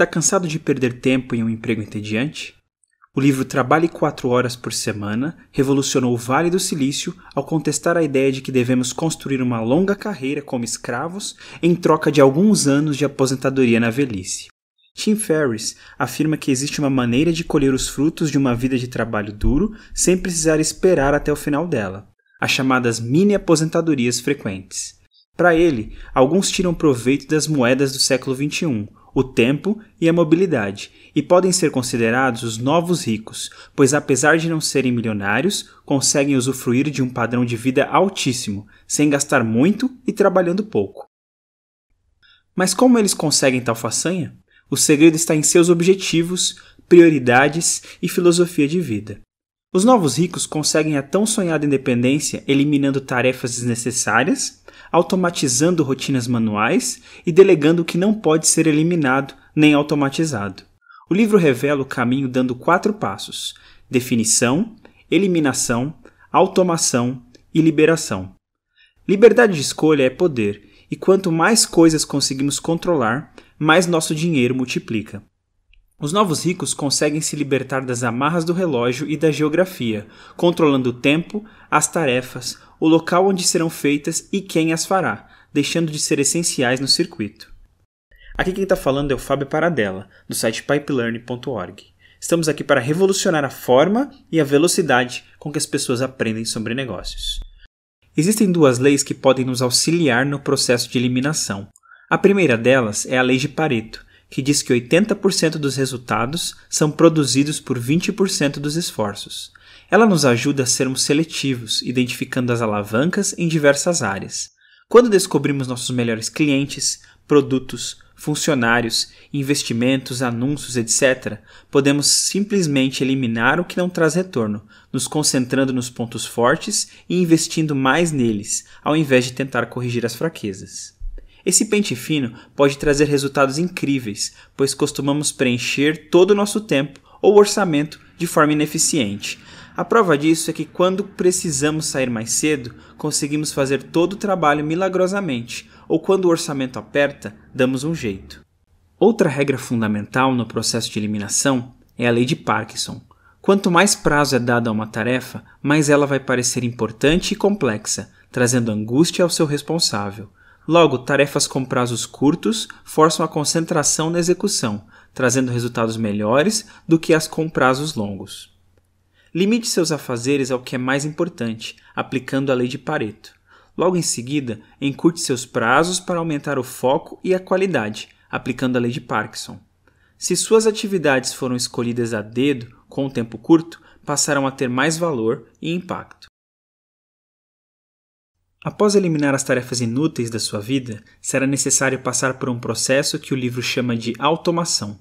Está cansado de perder tempo em um emprego entediante? O livro Trabalhe 4 Horas por Semana revolucionou o Vale do Silício ao contestar a ideia de que devemos construir uma longa carreira como escravos em troca de alguns anos de aposentadoria na velhice. Tim Ferriss afirma que existe uma maneira de colher os frutos de uma vida de trabalho duro sem precisar esperar até o final dela, as chamadas mini-aposentadorias frequentes. Para ele, alguns tiram proveito das moedas do século XXI, o tempo e a mobilidade, e podem ser considerados os novos ricos, pois apesar de não serem milionários, conseguem usufruir de um padrão de vida altíssimo, sem gastar muito e trabalhando pouco. Mas como eles conseguem tal façanha? O segredo está em seus objetivos, prioridades e filosofia de vida. Os novos ricos conseguem a tão sonhada independência eliminando tarefas desnecessárias, automatizando rotinas manuais e delegando o que não pode ser eliminado nem automatizado. O livro revela o caminho dando quatro passos: definição, eliminação, automação e liberação. Liberdade de escolha é poder, e quanto mais coisas conseguimos controlar, mais nosso dinheiro multiplica. Os novos ricos conseguem se libertar das amarras do relógio e da geografia, controlando o tempo, as tarefas, o local onde serão feitas e quem as fará, deixando de ser essenciais no circuito. Aqui quem está falando é o Fábio Paradella, do site pipelearn.org. Estamos aqui para revolucionar a forma e a velocidade com que as pessoas aprendem sobre negócios. Existem duas leis que podem nos auxiliar no processo de eliminação. A primeira delas é a lei de Pareto, que diz que 80% dos resultados são produzidos por 20% dos esforços. Ela nos ajuda a sermos seletivos, identificando as alavancas em diversas áreas. Quando descobrimos nossos melhores clientes, produtos, funcionários, investimentos, anúncios, etc., podemos simplesmente eliminar o que não traz retorno, nos concentrando nos pontos fortes e investindo mais neles, ao invés de tentar corrigir as fraquezas. Esse pente fino pode trazer resultados incríveis, pois costumamos preencher todo o nosso tempo ou orçamento de forma ineficiente. A prova disso é que quando precisamos sair mais cedo, conseguimos fazer todo o trabalho milagrosamente, ou quando o orçamento aperta, damos um jeito. Outra regra fundamental no processo de eliminação é a lei de Parkinson. Quanto mais prazo é dado a uma tarefa, mais ela vai parecer importante e complexa, trazendo angústia ao seu responsável. Logo, tarefas com prazos curtos forçam a concentração na execução, trazendo resultados melhores do que as com prazos longos. Limite seus afazeres ao que é mais importante, aplicando a lei de Pareto. Logo em seguida, encurte seus prazos para aumentar o foco e a qualidade, aplicando a lei de Parkinson. Se suas atividades foram escolhidas a dedo, com um tempo curto, passarão a ter mais valor e impacto. Após eliminar as tarefas inúteis da sua vida, será necessário passar por um processo que o livro chama de automação.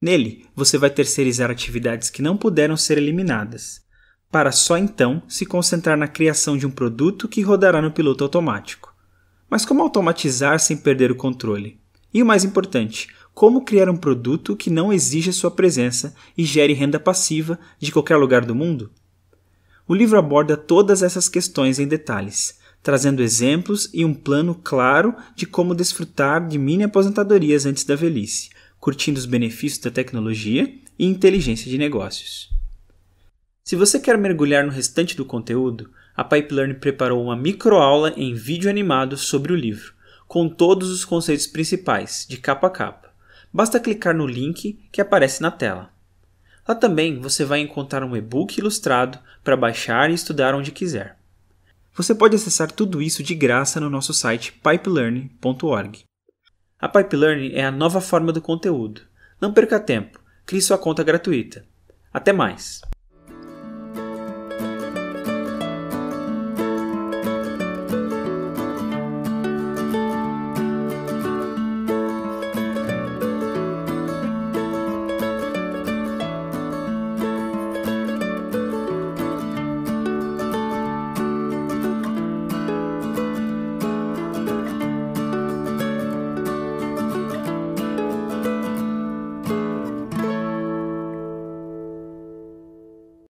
Nele, você vai terceirizar atividades que não puderam ser eliminadas, para só então se concentrar na criação de um produto que rodará no piloto automático. Mas como automatizar sem perder o controle? E o mais importante, como criar um produto que não exija sua presença e gere renda passiva de qualquer lugar do mundo? O livro aborda todas essas questões em detalhes trazendo exemplos e um plano claro de como desfrutar de mini aposentadorias antes da velhice, curtindo os benefícios da tecnologia e inteligência de negócios. Se você quer mergulhar no restante do conteúdo, a Pipeline preparou uma microaula em vídeo animado sobre o livro, com todos os conceitos principais, de capa a capa. Basta clicar no link que aparece na tela. Lá também você vai encontrar um e-book ilustrado para baixar e estudar onde quiser. Você pode acessar tudo isso de graça no nosso site pipelearning.org. A Pipelearning é a nova forma do conteúdo. Não perca tempo, crie sua conta gratuita. Até mais!